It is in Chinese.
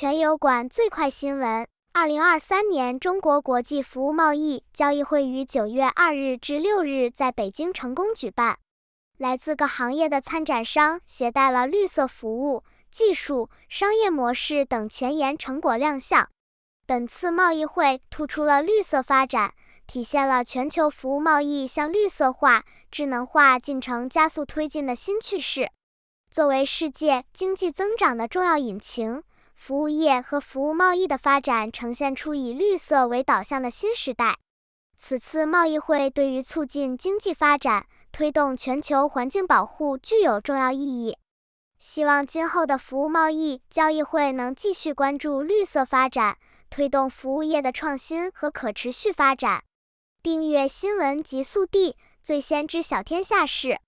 全油管最快新闻：二零二三年中国国际服务贸易交易会于九月二日至六日在北京成功举办。来自各行业的参展商携带了绿色服务、技术、商业模式等前沿成果亮相。本次贸易会突出了绿色发展，体现了全球服务贸易向绿色化、智能化进程加速推进的新趋势。作为世界经济增长的重要引擎。服务业和服务贸易的发展呈现出以绿色为导向的新时代。此次贸易会对于促进经济发展、推动全球环境保护具有重要意义。希望今后的服务贸易交易会能继续关注绿色发展，推动服务业的创新和可持续发展。订阅新闻极速递，最先知晓天下事。